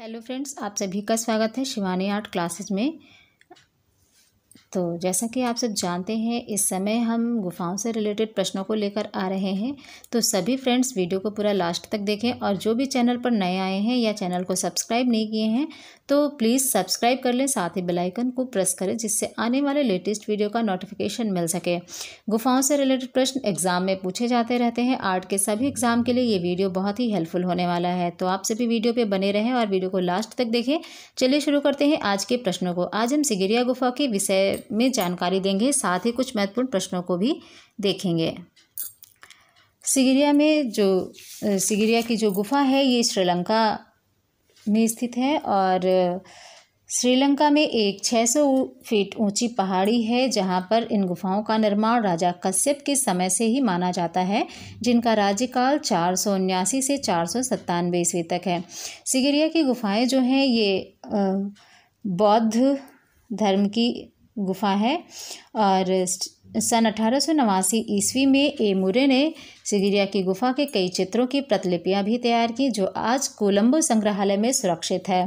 hello friends आप सभी का स्वागत है शिवानी आर्ट क्लासेस में तो जैसा कि आप सब जानते हैं इस समय हम गुफाओं से रिलेटेड प्रश्नों को लेकर आ रहे हैं तो सभी फ्रेंड्स वीडियो को पूरा लास्ट तक देखें और जो भी चैनल पर नए आए हैं या चैनल को सब्सक्राइब नहीं किए हैं तो प्लीज़ सब्सक्राइब कर लें साथ ही बेलाइकन को प्रेस करें जिससे आने वाले लेटेस्ट वीडियो का नोटिफिकेशन मिल सके गुफाओं से रिलेटेड प्रश्न एग्जाम में पूछे जाते रहते हैं आर्ट के सभी एग्जाम के लिए ये वीडियो बहुत ही हेल्पफुल होने वाला है तो आप सभी वीडियो पे बने रहें और वीडियो को लास्ट तक देखें चलिए शुरू करते हैं आज के प्रश्नों को आज हम सिगिरिया गुफा के विषय में जानकारी देंगे साथ ही कुछ महत्वपूर्ण प्रश्नों को भी देखेंगे सिगिरिया में जो सिगिरिया की जो गुफा है ये श्रीलंका में स्थित है और श्रीलंका में एक 600 फीट ऊंची पहाड़ी है जहां पर इन गुफाओं का निर्माण राजा कश्यप के समय से ही माना जाता है जिनका राज्यकाल चार से चार सौ सत्तानवे ईस्वी तक है सिगिरिया की गुफाएं जो हैं ये बौद्ध धर्म की गुफा है और सन अठारह ईस्वी में ए मुरे ने सिगिरिया की गुफा के कई चित्रों की प्रतिलिपियां भी तैयार की जो आज कोलंबो संग्रहालय में सुरक्षित है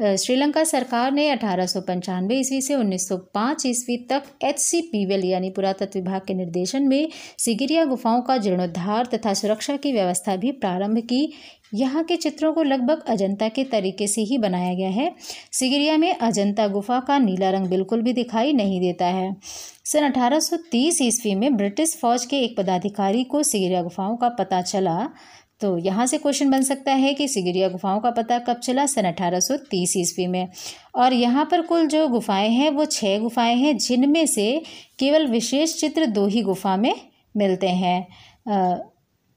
श्रीलंका सरकार ने अठारह सौ पंचानवे ईस्वी से उन्नीस सौ पाँच ईस्वी तक एच सी पीवेल यानी पुरातत्व विभाग के निर्देशन में सिगिरिया गुफाओं का जीर्णोद्धार तथा सुरक्षा की व्यवस्था भी प्रारंभ की यहाँ के चित्रों को लगभग अजंता के तरीके से ही बनाया गया है सिगिरिया में अजंता गुफा का नीला रंग बिल्कुल भी दिखाई नहीं देता है सन 1830 ईस्वी में ब्रिटिश फौज के एक पदाधिकारी को सिगिरिया गुफाओं का पता चला तो यहाँ से क्वेश्चन बन सकता है कि सिगिरिया गुफाओं का पता कब चला सन अठारह सौ तीस ईस्वी में और यहाँ पर कुल जो गुफाएं हैं वो छः गुफाएं हैं जिनमें से केवल विशेष चित्र दो ही गुफा में मिलते हैं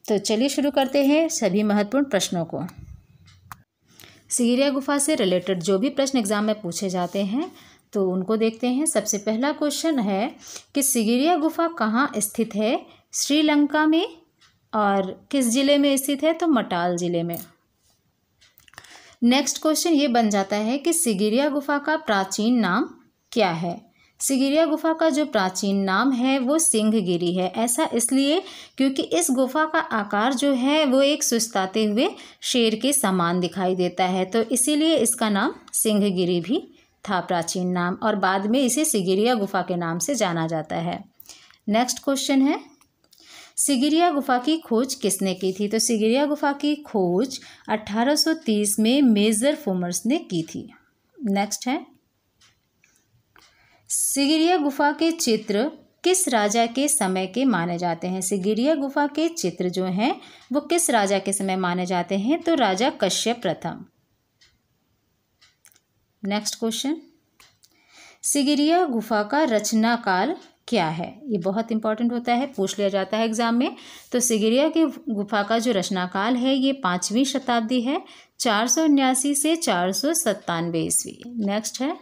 तो चलिए शुरू करते हैं सभी महत्वपूर्ण प्रश्नों को सिगिरिया गुफा से रिलेटेड जो भी प्रश्न एग्जाम में पूछे जाते हैं तो उनको देखते हैं सबसे पहला क्वेश्चन है कि सिगिरिया गुफा कहाँ स्थित है श्रीलंका में और किस ज़िले में स्थित है तो मटाल ज़िले में नेक्स्ट क्वेश्चन ये बन जाता है कि सिगिरिया गुफा का प्राचीन नाम क्या है सिगिरिया गुफा का जो प्राचीन नाम है वो सिंहगिरी है ऐसा इसलिए क्योंकि इस गुफा का आकार जो है वो एक सुस्ताते हुए शेर के समान दिखाई देता है तो इसीलिए इसका नाम सिंहगिरी भी था प्राचीन नाम और बाद में इसे सिगिरिया गुफा के नाम से जाना जाता है नेक्स्ट क्वेश्चन है सिगिरिया गुफा की खोज किसने की थी तो सिगिरिया गुफा की खोज 1830 में मेजर फोमर्स ने की थी नेक्स्ट है सिगिरिया गुफा के चित्र किस राजा के समय के माने जाते हैं सिगिरिया गुफा के चित्र जो हैं वो किस राजा के समय माने जाते हैं तो राजा कश्यप प्रथम नेक्स्ट क्वेश्चन सिगिरिया गुफा का रचना काल क्या है ये बहुत इंपॉर्टेंट होता है पूछ लिया जाता है एग्जाम में तो सिगिरिया की गुफा का जो रचनाकाल है ये पाँचवीं शताब्दी है चार सौ उन्यासी से चार सौ सत्तानवे ईस्वी नेक्स्ट है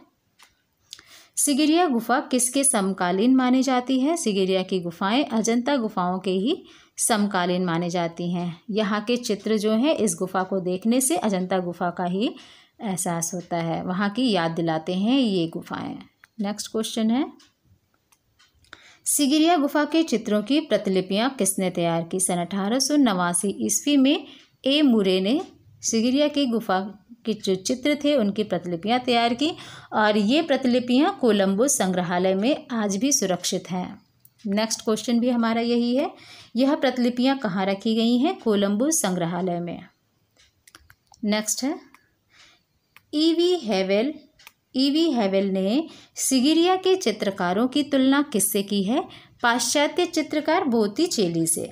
सिगिरिया गुफा किसके समकालीन मानी जाती है सिगिरिया की गुफाएं अजंता गुफाओं के ही समकालीन मानी जाती हैं यहाँ के चित्र जो हैं इस गुफा को देखने से अजंता गुफा का ही एहसास होता है वहाँ की याद दिलाते हैं ये गुफाएं नेक्स्ट क्वेश्चन है सिगिरिया गुफा के चित्रों की प्रतिलिपियाँ किसने तैयार की सन अठारह सौ नवासी ईस्वी में ए मुरे ने सिगिरिया की गुफा के जो चित्र थे उनकी प्रतिलिपियाँ तैयार की और ये प्रतिलिपियाँ कोलंबो संग्रहालय में आज भी सुरक्षित हैं नेक्स्ट क्वेश्चन भी हमारा यही है यह प्रतिलिपियाँ कहाँ रखी गई हैं कोलंबो संग्रहालय में नेक्स्ट है E B Havell E B e Havell ने सिगिरिया के चित्रकारों की तुलना किससे की है पाश्चात्य चित्रकार बोती चेली से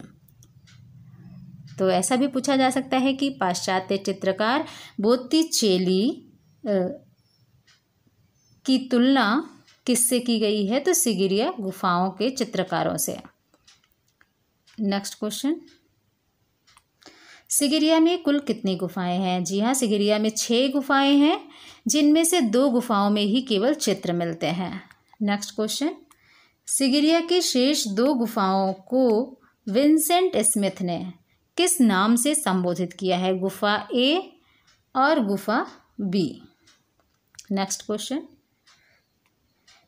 तो ऐसा भी पूछा जा सकता है कि पाश्चात्य चित्रकार बोती चेली की तुलना किससे की गई है तो सिगिरिया गुफाओं के चित्रकारों से नेक्स्ट क्वेश्चन सिगिरिया में कुल कितनी गुफाएं हैं जी हाँ सिगिरिया में छः गुफाएं हैं जिनमें से दो गुफाओं में ही केवल चित्र मिलते हैं नेक्स्ट क्वेश्चन सिगिरिया के शेष दो गुफाओं को विंसेंट स्मिथ ने किस नाम से संबोधित किया है गुफा ए और गुफा बी नेक्स्ट क्वेश्चन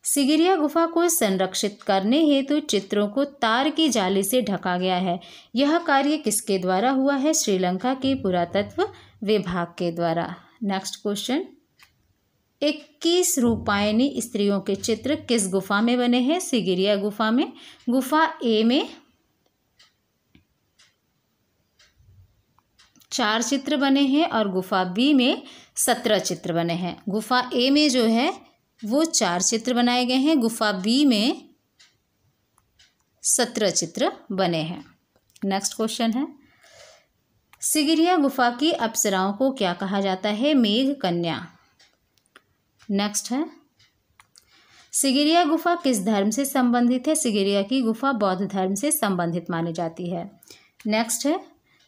सिगिरिया गुफा को संरक्षित करने हेतु तो चित्रों को तार की जाली से ढका गया है यह कार्य किसके द्वारा हुआ है श्रीलंका के पुरातत्व विभाग के द्वारा नेक्स्ट क्वेश्चन इक्कीस रूपायनी स्त्रियों के चित्र किस गुफा में बने हैं सिगिरिया गुफा में गुफा ए में चार चित्र बने हैं और गुफा बी में सत्रह चित्र बने हैं गुफा ए में जो है वो चार चित्र बनाए गए हैं गुफा बी में सत्रह चित्र बने हैं नेक्स्ट क्वेश्चन है सिगिरिया गुफा की अप्सराओं को क्या कहा जाता है मेघ कन्या नेक्स्ट है सिगिरिया गुफा किस धर्म से संबंधित है सिगिरिया की गुफा बौद्ध धर्म से संबंधित मानी जाती है नेक्स्ट है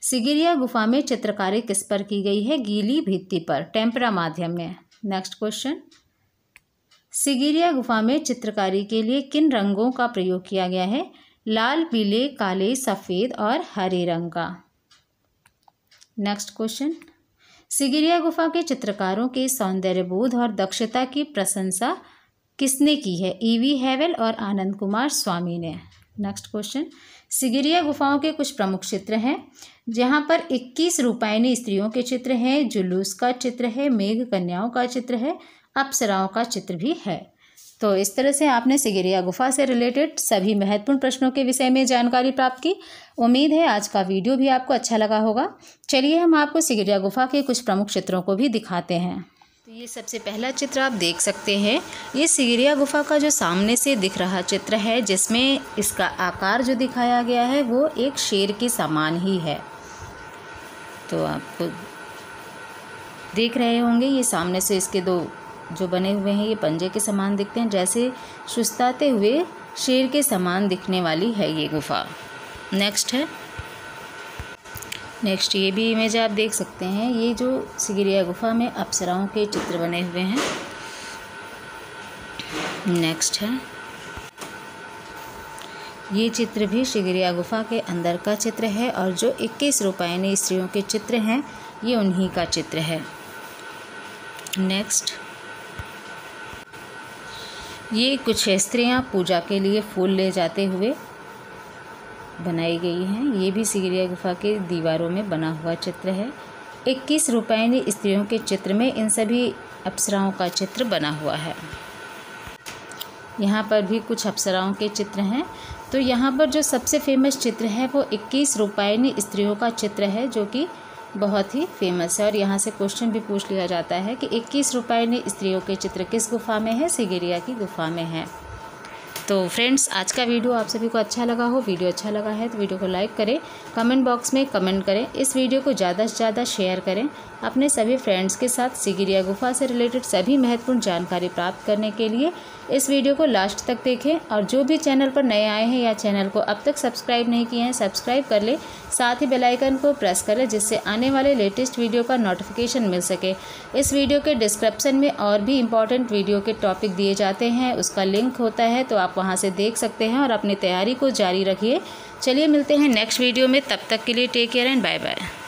सिगिरिया गुफा में चित्रकारी किस पर की गई है गीली भित्ति पर टेम्परा माध्यम में नेक्स्ट क्वेश्चन सिगिरिया गुफा में चित्रकारी के लिए किन रंगों का प्रयोग किया गया है लाल पीले काले सफ़ेद और हरे रंग का नेक्स्ट क्वेश्चन सिगिरिया गुफा के चित्रकारों के सौंदर्य बोध और दक्षता की प्रशंसा किसने की है ईवी e हैवेल और आनंद कुमार स्वामी ने नेक्स्ट क्वेश्चन सिगिरिया गुफाओं के कुछ प्रमुख चित्र हैं जहाँ पर 21 रूपायनी स्त्रियों के चित्र हैं जुलूस का चित्र है मेघ कन्याओं का चित्र है अप्सराओं का चित्र भी है तो इस तरह से आपने सिगिरिया गुफा से रिलेटेड सभी महत्वपूर्ण प्रश्नों के विषय में जानकारी प्राप्त की उम्मीद है आज का वीडियो भी आपको अच्छा लगा होगा चलिए हम आपको सिगिरिया गुफा के कुछ प्रमुख चित्रों को भी दिखाते हैं तो ये सबसे पहला चित्र आप देख सकते हैं ये सिगिरिया गुफा का जो सामने से दिख रहा चित्र है जिसमें इसका आकार जो दिखाया गया है वो एक शेर के समान ही है तो आपको देख रहे होंगे ये सामने से इसके दो जो बने हुए हैं ये पंजे के समान दिखते हैं जैसे सुस्ताते हुए शेर के समान दिखने वाली है ये गुफा नेक्स्ट है नेक्स्ट ये भी इमेज आप देख सकते हैं ये जो सिगिरिया गुफा में अप्सराओं के चित्र बने हुए हैं नेक्स्ट है ये चित्र भी शिगिरिया गुफा के अंदर का चित्र है और जो 21 रूपायनी स्त्रियों के चित्र हैं ये उन्हीं का चित्र है नेक्स्ट ये कुछ स्त्रियाँ पूजा के लिए फूल ले जाते हुए बनाई गई हैं ये भी सिगरिया गुफा के दीवारों में बना हुआ चित्र है इक्कीस रुपयनी स्त्रियों के चित्र में इन सभी अप्सराओं का चित्र बना हुआ है यहाँ पर भी कुछ अप्सराओं के चित्र हैं तो यहाँ पर जो सबसे फेमस चित्र है वो इक्कीस रुपयनी स्त्रियों का चित्र है जो कि बहुत ही फेमस है और यहाँ से क्वेश्चन भी पूछ लिया जाता है कि इक्कीस रुपये स्त्रियों के चित्र किस गुफा में है सिगेरिया की गुफा में है तो फ्रेंड्स आज का वीडियो आप सभी को अच्छा लगा हो वीडियो अच्छा लगा है तो वीडियो को लाइक करें कमेंट बॉक्स में कमेंट करें इस वीडियो को ज़्यादा से ज़्यादा शेयर करें अपने सभी फ्रेंड्स के साथ सिगिरिया गुफा से रिलेटेड सभी महत्वपूर्ण जानकारी प्राप्त करने के लिए इस वीडियो को लास्ट तक देखें और जो भी चैनल पर नए आए हैं या चैनल को अब तक सब्सक्राइब नहीं किए हैं सब्सक्राइब कर लें साथ ही बेलाइकन को प्रेस करें जिससे आने वाले लेटेस्ट वीडियो का नोटिफिकेशन मिल सके इस वीडियो के डिस्क्रिप्शन में और भी इंपॉर्टेंट वीडियो के टॉपिक दिए जाते हैं उसका लिंक होता है तो आप वहाँ से देख सकते हैं और अपनी तैयारी को जारी रखिए चलिए मिलते हैं नेक्स्ट वीडियो में तब तक के लिए take care and bye bye